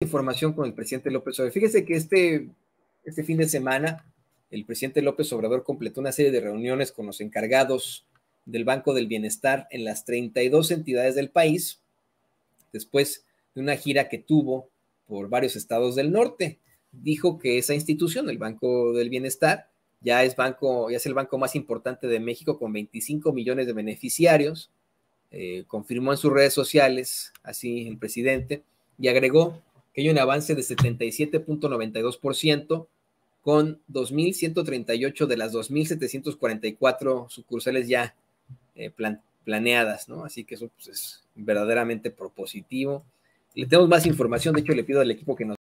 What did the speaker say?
información con el presidente López Obrador. Fíjese que este, este fin de semana el presidente López Obrador completó una serie de reuniones con los encargados del Banco del Bienestar en las 32 entidades del país, después de una gira que tuvo por varios estados del norte. Dijo que esa institución, el Banco del Bienestar, ya es, banco, ya es el banco más importante de México con 25 millones de beneficiarios. Eh, confirmó en sus redes sociales, así el presidente, y agregó que hay un avance de 77.92% con 2.138 de las 2.744 sucursales ya eh, planeadas, ¿no? Así que eso pues, es verdaderamente propositivo. Le tenemos más información, de hecho le pido al equipo que nos...